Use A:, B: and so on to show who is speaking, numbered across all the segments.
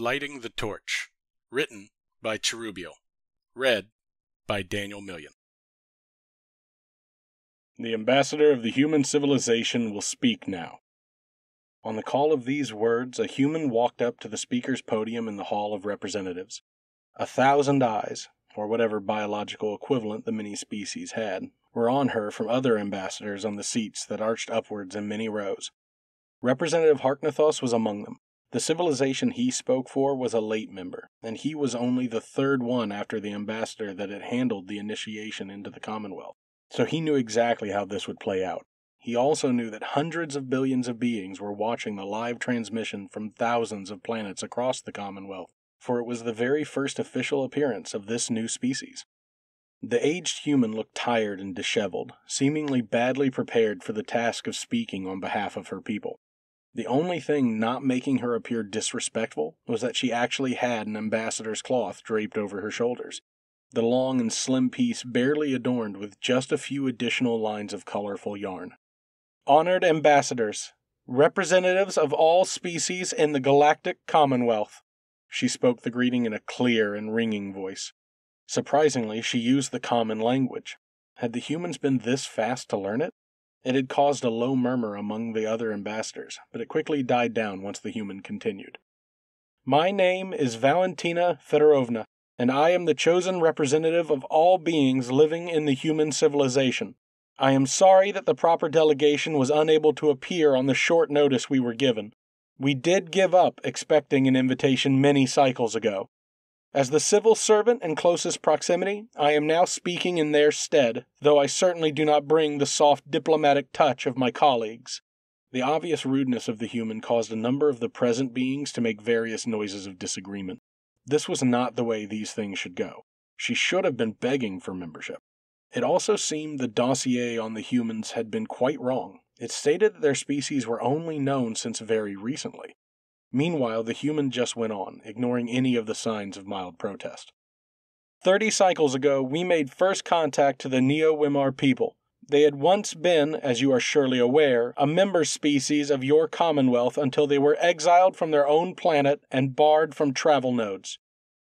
A: Lighting the Torch, written by Cherubiel, read by Daniel Million. The ambassador of the human civilization will speak now. On the call of these words, a human walked up to the speaker's podium in the Hall of Representatives. A thousand eyes, or whatever biological equivalent the many species had, were on her from other ambassadors on the seats that arched upwards in many rows. Representative Harknathos was among them. The civilization he spoke for was a late member, and he was only the third one after the ambassador that had handled the initiation into the Commonwealth. So he knew exactly how this would play out. He also knew that hundreds of billions of beings were watching the live transmission from thousands of planets across the Commonwealth, for it was the very first official appearance of this new species. The aged human looked tired and disheveled, seemingly badly prepared for the task of speaking on behalf of her people. The only thing not making her appear disrespectful was that she actually had an ambassador's cloth draped over her shoulders, the long and slim piece barely adorned with just a few additional lines of colorful yarn. Honored ambassadors, representatives of all species in the Galactic Commonwealth, she spoke the greeting in a clear and ringing voice. Surprisingly, she used the common language. Had the humans been this fast to learn it? It had caused a low murmur among the other ambassadors, but it quickly died down once the human continued. My name is Valentina Fedorovna, and I am the chosen representative of all beings living in the human civilization. I am sorry that the proper delegation was unable to appear on the short notice we were given. We did give up expecting an invitation many cycles ago, as the civil servant in closest proximity, I am now speaking in their stead, though I certainly do not bring the soft diplomatic touch of my colleagues. The obvious rudeness of the human caused a number of the present beings to make various noises of disagreement. This was not the way these things should go. She should have been begging for membership. It also seemed the dossier on the humans had been quite wrong. It stated that their species were only known since very recently. Meanwhile, the human just went on, ignoring any of the signs of mild protest. Thirty cycles ago, we made first contact to the Neo Wimar people. They had once been, as you are surely aware, a member species of your Commonwealth until they were exiled from their own planet and barred from travel nodes.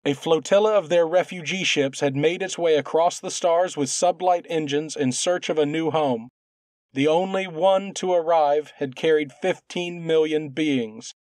A: A flotilla of their refugee ships had made its way across the stars with sublight engines in search of a new home. The only one to arrive had carried 15 million beings,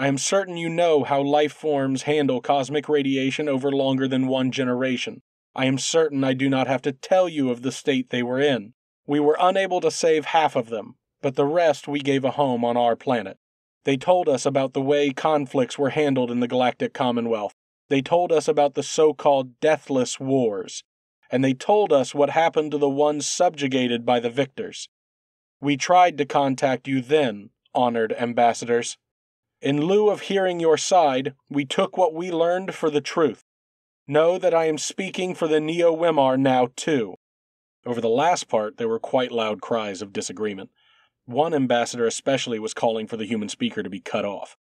A: I am certain you know how life forms handle cosmic radiation over longer than one generation. I am certain I do not have to tell you of the state they were in. We were unable to save half of them, but the rest we gave a home on our planet. They told us about the way conflicts were handled in the Galactic Commonwealth. They told us about the so called deathless wars. And they told us what happened to the ones subjugated by the victors. We tried to contact you then, honored ambassadors. In lieu of hearing your side, we took what we learned for the truth. Know that I am speaking for the Neo Wimar now, too. Over the last part, there were quite loud cries of disagreement. One ambassador especially was calling for the human speaker to be cut off.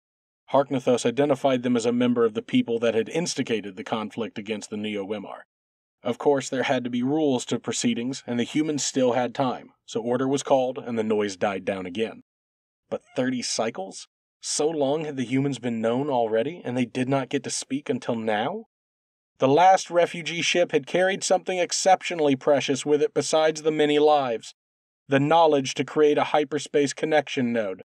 A: Harknathos identified them as a member of the people that had instigated the conflict against the Neo Wimar. Of course, there had to be rules to proceedings, and the humans still had time, so order was called and the noise died down again. But 30 cycles? So long had the humans been known already, and they did not get to speak until now? The last refugee ship had carried something exceptionally precious with it besides the many lives the knowledge to create a hyperspace connection node.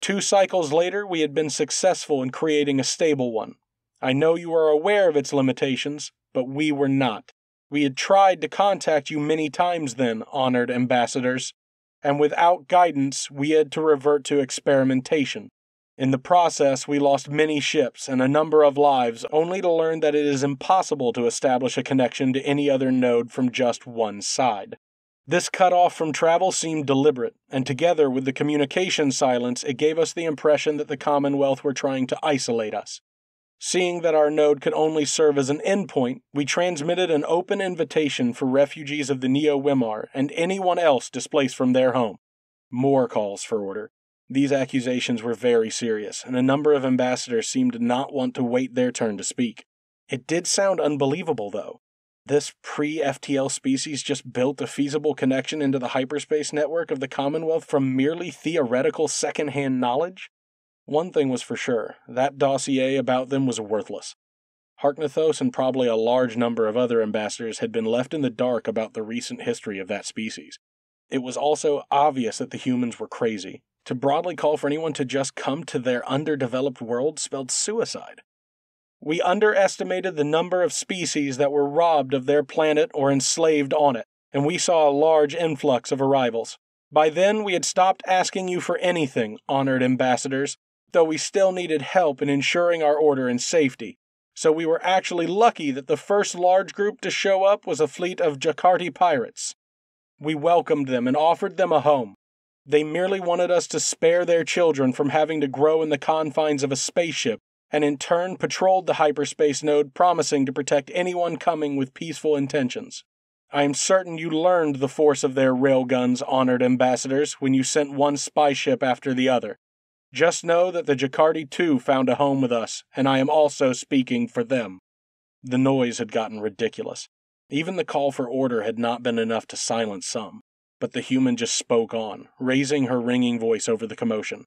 A: Two cycles later, we had been successful in creating a stable one. I know you are aware of its limitations, but we were not. We had tried to contact you many times then, honored ambassadors, and without guidance, we had to revert to experimentation. In the process, we lost many ships and a number of lives, only to learn that it is impossible to establish a connection to any other node from just one side. This cut off from travel seemed deliberate, and together with the communication silence, it gave us the impression that the Commonwealth were trying to isolate us. Seeing that our node could only serve as an endpoint, we transmitted an open invitation for refugees of the Neo Wimar and anyone else displaced from their home. More calls for order. These accusations were very serious, and a number of ambassadors seemed to not want to wait their turn to speak. It did sound unbelievable, though. This pre FTL species just built a feasible connection into the hyperspace network of the Commonwealth from merely theoretical second hand knowledge? One thing was for sure that dossier about them was worthless. Harknathos and probably a large number of other ambassadors had been left in the dark about the recent history of that species. It was also obvious that the humans were crazy, to broadly call for anyone to just come to their underdeveloped world spelled suicide. We underestimated the number of species that were robbed of their planet or enslaved on it, and we saw a large influx of arrivals. By then, we had stopped asking you for anything, honored ambassadors, though we still needed help in ensuring our order and safety. So we were actually lucky that the first large group to show up was a fleet of Jakarti pirates. We welcomed them and offered them a home, they merely wanted us to spare their children from having to grow in the confines of a spaceship, and in turn patrolled the hyperspace node promising to protect anyone coming with peaceful intentions. I am certain you learned the force of their railguns, honored ambassadors, when you sent one spy ship after the other. Just know that the Jacardi too found a home with us, and I am also speaking for them. The noise had gotten ridiculous. Even the call for order had not been enough to silence some. But the human just spoke on, raising her ringing voice over the commotion.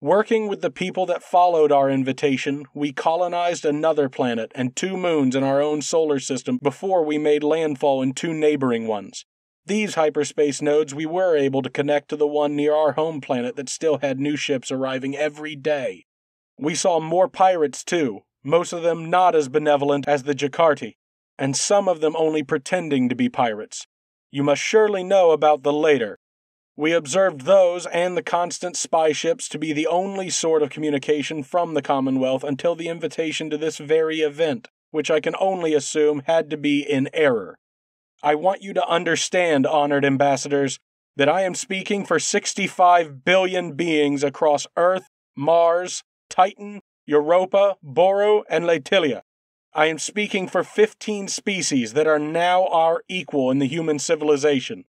A: Working with the people that followed our invitation, we colonized another planet and two moons in our own solar system before we made landfall in two neighboring ones. These hyperspace nodes we were able to connect to the one near our home planet that still had new ships arriving every day. We saw more pirates too, most of them not as benevolent as the Jakarti, and some of them only pretending to be pirates, you must surely know about the later. We observed those and the constant spy ships to be the only sort of communication from the Commonwealth until the invitation to this very event, which I can only assume had to be in error. I want you to understand, honored ambassadors, that I am speaking for 65 billion beings across Earth, Mars, Titan, Europa, Boru, and Latilia. I am speaking for 15 species that are now our equal in the human civilization.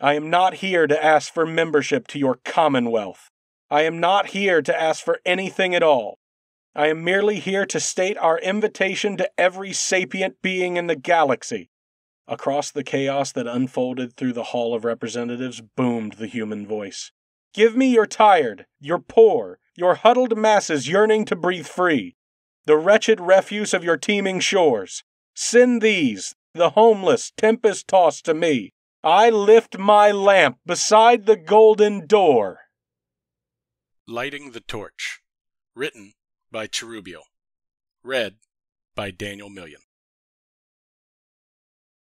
A: I am not here to ask for membership to your commonwealth. I am not here to ask for anything at all. I am merely here to state our invitation to every sapient being in the galaxy. Across the chaos that unfolded through the Hall of Representatives boomed the human voice. Give me your tired, your poor, your huddled masses yearning to breathe free the wretched refuse of your teeming shores. Send these, the homeless, tempest tossed to me. I lift my lamp beside the golden door. Lighting the Torch. Written by Cherubiel. Read by Daniel Million.